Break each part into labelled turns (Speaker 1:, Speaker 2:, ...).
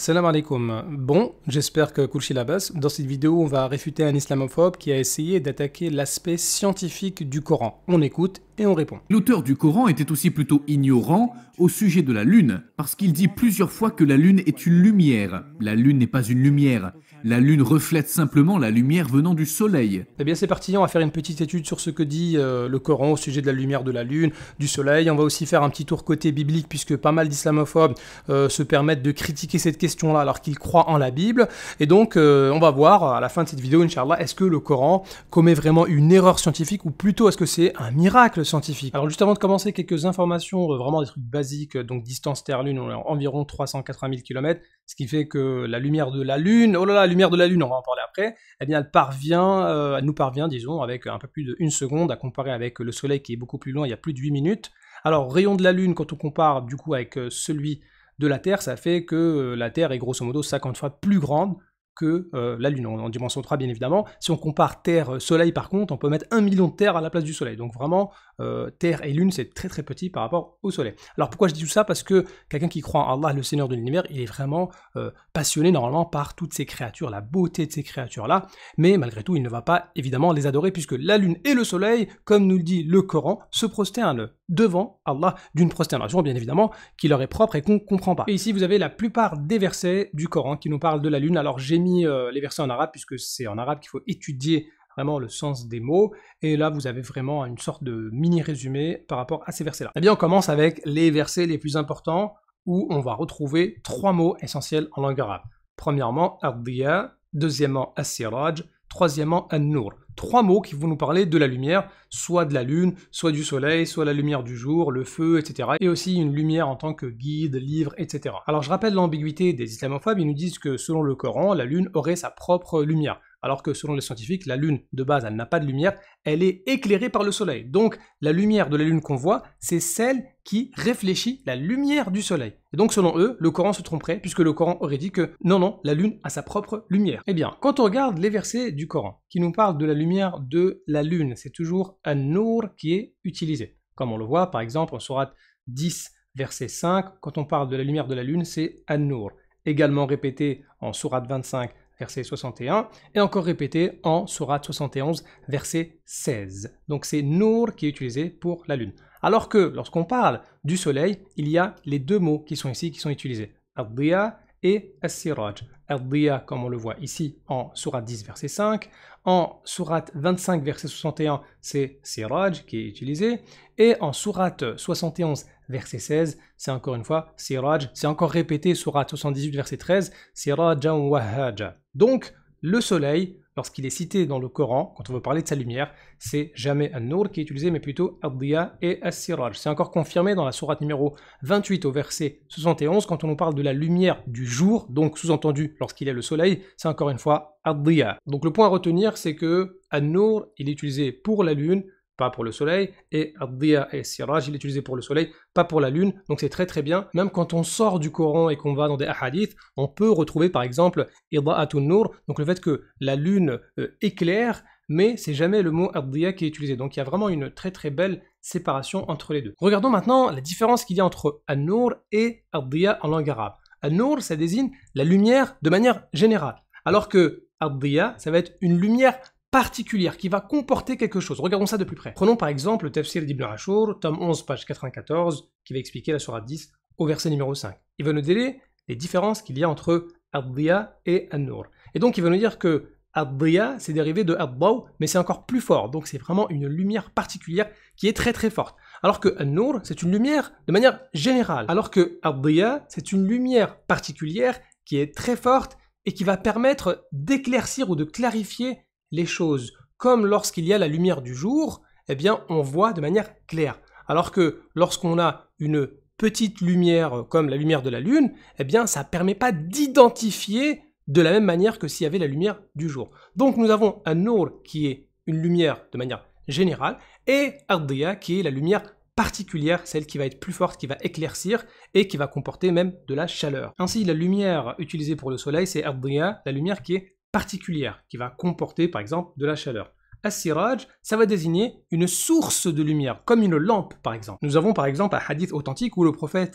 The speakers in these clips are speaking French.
Speaker 1: Salam alaikum. Bon, j'espère que la Labas. Dans cette vidéo, on va réfuter un islamophobe qui a essayé d'attaquer l'aspect scientifique du Coran. On écoute et on répond. L'auteur du Coran était aussi plutôt ignorant au sujet de la lune, parce qu'il dit plusieurs fois que la lune est une lumière. La lune n'est pas une lumière. La lune reflète simplement la lumière venant du soleil. Eh bien, c'est parti, on va faire une petite étude sur ce que dit euh, le Coran au sujet de la lumière de la lune, du soleil. On va aussi faire un petit tour côté biblique, puisque pas mal d'islamophobes euh, se permettent de critiquer cette question-là alors qu'ils croient en la Bible. Et donc, euh, on va voir à la fin de cette vidéo, Inch'Allah, est-ce que le Coran commet vraiment une erreur scientifique ou plutôt est-ce que c'est un miracle alors juste avant de commencer, quelques informations, euh, vraiment des trucs basiques. Euh, donc distance Terre-Lune, on est environ 380 000 km, ce qui fait que la lumière de la Lune, oh là là, la lumière de la Lune, on va en parler après, eh bien elle parvient, euh, nous parvient, disons, avec un peu plus d'une seconde à comparer avec le Soleil qui est beaucoup plus loin, il y a plus de 8 minutes. Alors rayon de la Lune, quand on compare du coup avec celui de la Terre, ça fait que la Terre est grosso modo 50 fois plus grande que la Lune, en dimension 3 bien évidemment. Si on compare Terre-Soleil par contre, on peut mettre un million de terres à la place du Soleil. Donc vraiment, euh, terre et Lune, c'est très très petit par rapport au Soleil. Alors pourquoi je dis tout ça Parce que quelqu'un qui croit en Allah, le Seigneur de l'univers, il est vraiment euh, passionné normalement par toutes ces créatures, la beauté de ces créatures-là, mais malgré tout, il ne va pas évidemment les adorer puisque la Lune et le Soleil, comme nous le dit le Coran, se prosternent devant Allah d'une prosternation bien évidemment qui leur est propre et qu'on ne comprend pas. Et ici, vous avez la plupart des versets du Coran qui nous parlent de la Lune. Alors j'ai mis euh, les versets en arabe puisque c'est en arabe qu'il faut étudier vraiment le sens des mots. Et là, vous avez vraiment une sorte de mini-résumé par rapport à ces versets-là. Eh bien, on commence avec les versets les plus importants où on va retrouver trois mots essentiels en langue arabe. Premièrement, Ardiya, deuxièmement, Asiraj, troisièmement, An-Nur. Trois mots qui vont nous parler de la lumière, soit de la lune, soit du soleil, soit la lumière du jour, le feu, etc. Et aussi une lumière en tant que guide, livre, etc. Alors je rappelle l'ambiguïté des islamophobes, ils nous disent que selon le Coran, la lune aurait sa propre lumière alors que selon les scientifiques, la Lune, de base, elle n'a pas de lumière, elle est éclairée par le Soleil. Donc la lumière de la Lune qu'on voit, c'est celle qui réfléchit la lumière du Soleil. Et donc selon eux, le Coran se tromperait, puisque le Coran aurait dit que non, non, la Lune a sa propre lumière. Eh bien, quand on regarde les versets du Coran qui nous parlent de la lumière de la Lune, c'est toujours un nour qui est utilisé. Comme on le voit par exemple en Sourate 10, verset 5, quand on parle de la lumière de la Lune, c'est an nour également répété en Sourate 25, verset 61, et encore répété en surat 71, verset 16. Donc c'est Nour qui est utilisé pour la lune. Alors que lorsqu'on parle du soleil, il y a les deux mots qui sont ici qui sont utilisés, Abdiya et As-Siraj. Abdiya, comme on le voit ici en surat 10, verset 5, en surat 25, verset 61, c'est Siraj qui est utilisé, et en surat 71, verset 16, c'est encore une fois Siraj, c'est encore répété Surat 78, verset 13, Sirajan Wahaja. Donc, le soleil, lorsqu'il est cité dans le Coran, quand on veut parler de sa lumière, c'est jamais un nour qui est utilisé, mais plutôt Addiya et As-Siraj. C'est encore confirmé dans la sourate numéro 28 au verset 71, quand on nous parle de la lumière du jour, donc sous-entendu lorsqu'il est le soleil, c'est encore une fois Addiya. Donc le point à retenir, c'est que « nour il est utilisé pour la lune, pas pour le soleil, et Ardia et Siraj, il est utilisé pour le soleil, pas pour la lune, donc c'est très très bien. Même quand on sort du Coran et qu'on va dans des hadiths, on peut retrouver par exemple atun Nur, donc le fait que la lune euh, éclaire, mais c'est jamais le mot Ardia qui est utilisé. Donc il y a vraiment une très très belle séparation entre les deux. Regardons maintenant la différence qu'il y a entre An-Nur et dia en langue arabe. An-Nur, ça désigne la lumière de manière générale, alors que Ardia, ça va être une lumière particulière, qui va comporter quelque chose. Regardons ça de plus près. Prenons par exemple le Tafsir d'Ibn Ashur, tome 11, page 94, qui va expliquer la Surah 10 au verset numéro 5. Il va nous donner les différences qu'il y a entre Adriya et An-Nur. Et donc il va nous dire que Adriya, c'est dérivé de Ad-Daw, mais c'est encore plus fort. Donc c'est vraiment une lumière particulière qui est très très forte. Alors que An-Nur, c'est une lumière de manière générale. Alors que Adriya, c'est une lumière particulière qui est très forte et qui va permettre d'éclaircir ou de clarifier les choses comme lorsqu'il y a la lumière du jour, eh bien on voit de manière claire. Alors que lorsqu'on a une petite lumière euh, comme la lumière de la lune, eh bien ça permet pas d'identifier de la même manière que s'il y avait la lumière du jour. Donc nous avons un nour qui est une lumière de manière générale et Ardia qui est la lumière particulière, celle qui va être plus forte, qui va éclaircir et qui va comporter même de la chaleur. Ainsi, la lumière utilisée pour le soleil, c'est Ardia, la lumière qui est particulière qui va comporter par exemple de la chaleur. Asiraj, ça va désigner une source de lumière, comme une lampe par exemple. Nous avons par exemple un hadith authentique où le prophète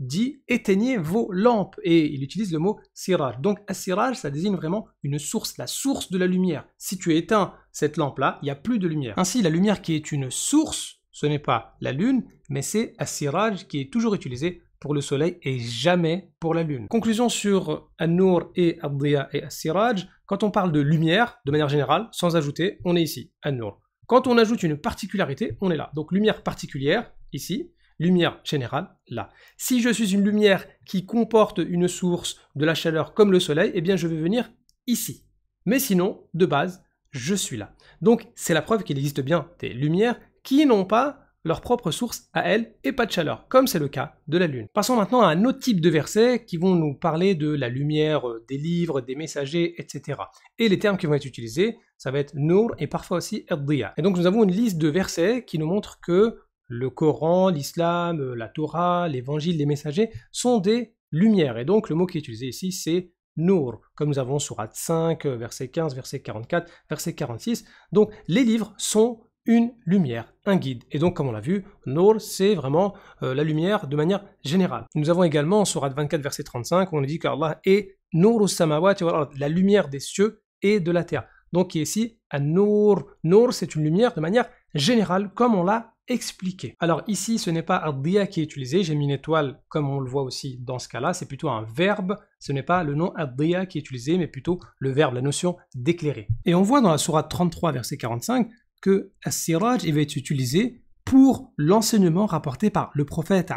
Speaker 1: dit éteignez vos lampes et il utilise le mot siraj. Donc asiraj, ça désigne vraiment une source, la source de la lumière. Si tu éteins cette lampe-là, il n'y a plus de lumière. Ainsi, la lumière qui est une source, ce n'est pas la lune, mais c'est asiraj siraj qui est toujours utilisé pour le soleil et jamais pour la lune. Conclusion sur an et Abdiya et As-Siraj. Quand on parle de lumière, de manière générale, sans ajouter, on est ici, an Quand on ajoute une particularité, on est là. Donc lumière particulière, ici, lumière générale, là. Si je suis une lumière qui comporte une source de la chaleur comme le soleil, eh bien je vais venir ici. Mais sinon, de base, je suis là. Donc c'est la preuve qu'il existe bien des lumières qui n'ont pas leur propre source à elle et pas de chaleur, comme c'est le cas de la Lune. Passons maintenant à un autre type de versets qui vont nous parler de la lumière, euh, des livres, des messagers, etc. Et les termes qui vont être utilisés, ça va être Nour et parfois aussi Erdiya. Et donc nous avons une liste de versets qui nous montre que le Coran, l'Islam, euh, la Torah, l'Évangile, les messagers sont des lumières. Et donc le mot qui est utilisé ici, c'est Nour, comme nous avons sur Surat 5, verset 15, verset 44, verset 46. Donc les livres sont une lumière, un guide. Et donc, comme on l'a vu, Nour, c'est vraiment euh, la lumière de manière générale. Nous avons également en Surat 24, verset 35, où on dit qu'Allah est Nour samawat, la lumière des cieux et de la terre. Donc, ici à Nour. Nour, c'est une lumière de manière générale, comme on l'a expliqué. Alors, ici, ce n'est pas Addiya qui est utilisé. J'ai mis une étoile, comme on le voit aussi dans ce cas-là. C'est plutôt un verbe. Ce n'est pas le nom adria qui est utilisé, mais plutôt le verbe, la notion d'éclairer. Et on voit dans la Sourate 33, verset 45, que As-Siraj va être utilisé pour l'enseignement rapporté par le prophète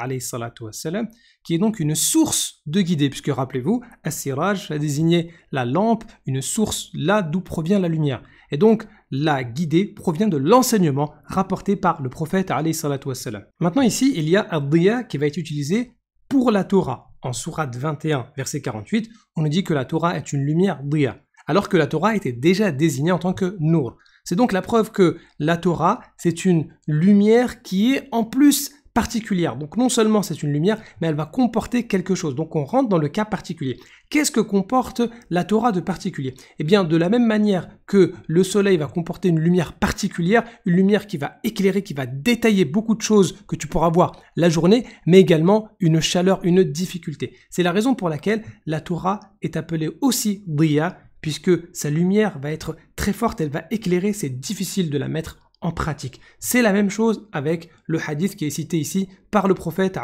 Speaker 1: qui est donc une source de guidée, puisque rappelez-vous, As-Siraj a désigné la lampe, une source là d'où provient la lumière. Et donc, la guidée provient de l'enseignement rapporté par le prophète Maintenant ici, il y a ad qui va être utilisé pour la Torah. En sourate 21, verset 48, on nous dit que la Torah est une lumière dria alors que la Torah était déjà désignée en tant que Nour. C'est donc la preuve que la Torah, c'est une lumière qui est en plus particulière. Donc non seulement c'est une lumière, mais elle va comporter quelque chose. Donc on rentre dans le cas particulier. Qu'est-ce que comporte la Torah de particulier Eh bien, de la même manière que le soleil va comporter une lumière particulière, une lumière qui va éclairer, qui va détailler beaucoup de choses que tu pourras voir la journée, mais également une chaleur, une difficulté. C'est la raison pour laquelle la Torah est appelée aussi Bria, puisque sa lumière va être très forte, elle va éclairer, c'est difficile de la mettre en pratique. C'est la même chose avec le hadith qui est cité ici par le prophète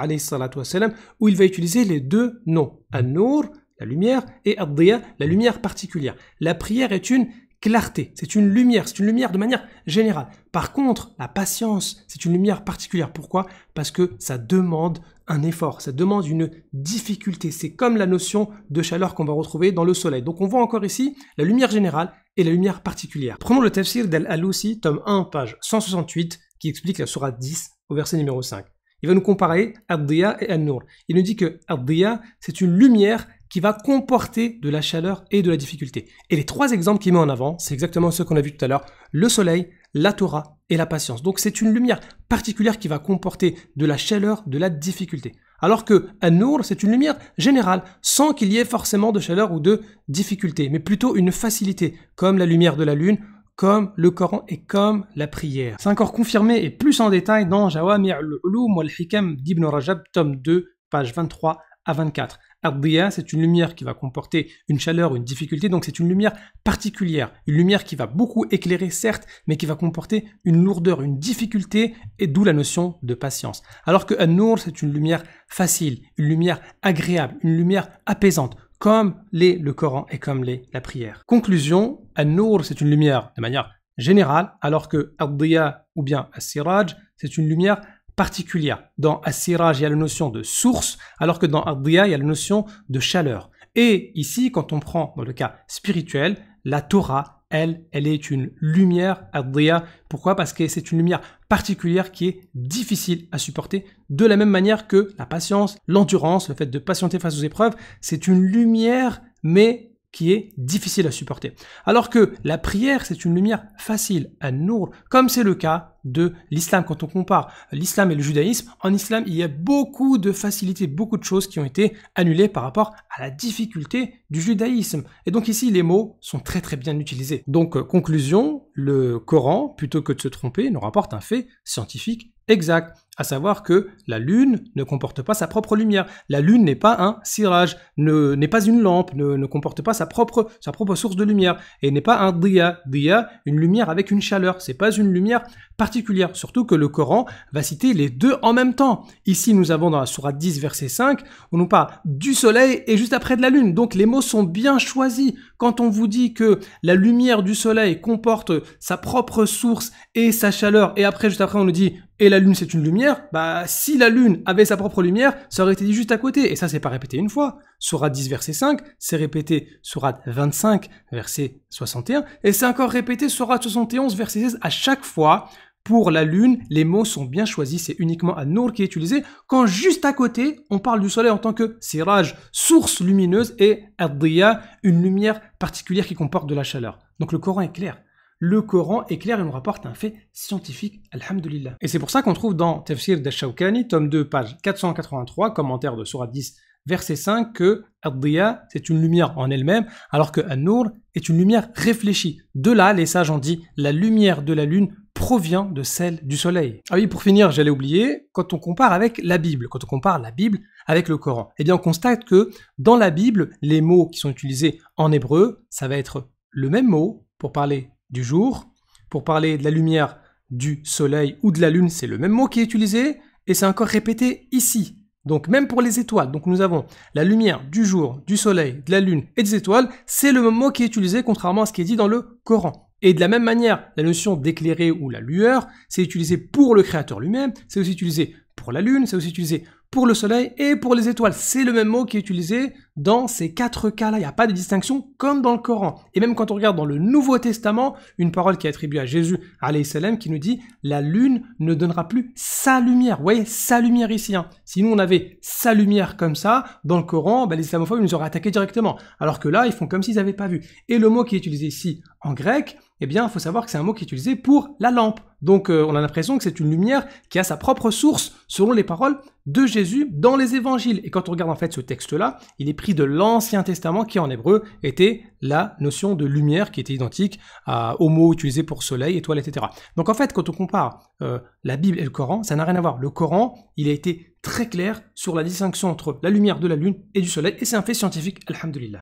Speaker 1: où il va utiliser les deux noms, an la lumière, et ad la lumière particulière. La prière est une clarté, c'est une lumière, c'est une lumière de manière générale. Par contre, la patience, c'est une lumière particulière. Pourquoi Parce que ça demande un effort, ça demande une difficulté. C'est comme la notion de chaleur qu'on va retrouver dans le soleil. Donc on voit encore ici la lumière générale et la lumière particulière. Prenons le tafsir dal Alusi, tome 1, page 168, qui explique la surah 10 au verset numéro 5. Il va nous comparer Ad-Diyah et al nur Il nous dit que Ad-Diyah, c'est une lumière qui va comporter de la chaleur et de la difficulté. Et les trois exemples qu'il met en avant, c'est exactement ce qu'on a vu tout à l'heure, le soleil, la Torah et la patience. Donc c'est une lumière particulière qui va comporter de la chaleur, de la difficulté. Alors que An-Nour, c'est une lumière générale, sans qu'il y ait forcément de chaleur ou de difficulté, mais plutôt une facilité, comme la lumière de la lune, comme le Coran et comme la prière. C'est encore confirmé et plus en détail dans Jawa al-Ulum wal-Hikam d'Ibn Rajab, tome 2, page 23 à 24. Ad-Diyah, c'est une lumière qui va comporter une chaleur, une difficulté, donc c'est une lumière particulière, une lumière qui va beaucoup éclairer certes, mais qui va comporter une lourdeur, une difficulté, et d'où la notion de patience. Alors que An-Nur, c'est une lumière facile, une lumière agréable, une lumière apaisante, comme l'est le Coran et comme l'est la prière. Conclusion, An-Nur, c'est une lumière de manière générale, alors que diyah ou bien As-Siraj, c'est une lumière particulière. Dans asiraj il y a la notion de source, alors que dans Adriya, il y a la notion de chaleur. Et ici, quand on prend dans le cas spirituel, la Torah, elle, elle est une lumière adria Pourquoi Parce que c'est une lumière particulière qui est difficile à supporter, de la même manière que la patience, l'endurance, le fait de patienter face aux épreuves, c'est une lumière, mais qui est difficile à supporter. Alors que la prière, c'est une lumière facile, à nourrir, comme c'est le cas de l'islam quand on compare l'islam et le judaïsme. En islam, il y a beaucoup de facilités, beaucoup de choses qui ont été annulées par rapport à la difficulté du judaïsme. Et donc ici, les mots sont très très bien utilisés. Donc euh, conclusion, le Coran, plutôt que de se tromper, nous rapporte un fait scientifique exact, à savoir que la Lune ne comporte pas sa propre lumière. La Lune n'est pas un cirage, n'est pas une lampe, ne, ne, comporte pas sa propre, sa propre source de lumière, et n'est pas un dia. Dia, une lumière avec une chaleur, c'est pas une lumière particulière surtout que le Coran va citer les deux en même temps. Ici, nous avons dans la Sourate 10, verset 5, on nous parle du soleil et juste après de la lune. Donc les mots sont bien choisis. Quand on vous dit que la lumière du soleil comporte sa propre source et sa chaleur, et après, juste après, on nous dit et la Lune c'est une lumière, bah si la Lune avait sa propre lumière, ça aurait été dit juste à côté. Et ça, c'est pas répété une fois. Surat 10, verset 5, c'est répété Surat 25, verset 61, et c'est encore répété Surat 71, verset 16. À chaque fois, pour la Lune, les mots sont bien choisis, c'est uniquement un nour qui est utilisé, quand juste à côté, on parle du Soleil en tant que siraj, source lumineuse, et adriya, une lumière particulière qui comporte de la chaleur. Donc le Coran est clair le Coran éclaire et nous rapporte un fait scientifique, alhamdulillah. Et c'est pour ça qu'on trouve dans Tafsir dash tome 2, page 483, commentaire de Surah 10, verset 5, que ad diyah c'est une lumière en elle-même, alors que An-Nur est une lumière réfléchie. De là, les sages ont dit, la lumière de la lune provient de celle du soleil. Ah oui, pour finir, j'allais oublier, quand on compare avec la Bible, quand on compare la Bible avec le Coran, eh bien on constate que dans la Bible, les mots qui sont utilisés en hébreu, ça va être le même mot pour parler du jour. Pour parler de la lumière du soleil ou de la lune, c'est le même mot qui est utilisé et c'est encore répété ici. Donc même pour les étoiles, donc nous avons la lumière du jour, du soleil, de la lune et des étoiles, c'est le même mot qui est utilisé contrairement à ce qui est dit dans le Coran. Et de la même manière, la notion d'éclairer ou la lueur, c'est utilisé pour le créateur lui-même, c'est aussi utilisé pour la lune, c'est aussi utilisé pour le soleil et pour les étoiles. C'est le même mot qui est utilisé dans ces quatre cas-là, il n'y a pas de distinction comme dans le Coran. Et même quand on regarde dans le Nouveau Testament, une parole qui est attribuée à Jésus, salam, qui nous dit « La lune ne donnera plus sa lumière ». Vous voyez, sa lumière ici. Hein. Si nous, on avait sa lumière comme ça, dans le Coran, ben, les islamophobes nous auraient attaqué directement. Alors que là, ils font comme s'ils n'avaient pas vu. Et le mot qui est utilisé ici en grec, eh bien, il faut savoir que c'est un mot qui est utilisé pour la lampe. Donc, euh, on a l'impression que c'est une lumière qui a sa propre source, selon les paroles de Jésus dans les évangiles. Et quand on regarde en fait ce texte-là, il est de l'Ancien Testament qui en hébreu était la notion de lumière qui était identique à, au mot utilisé pour soleil, étoile, etc. Donc en fait, quand on compare euh, la Bible et le Coran, ça n'a rien à voir. Le Coran, il a été très clair sur la distinction entre la lumière de la lune et du soleil, et c'est un fait scientifique, alhamdulillah.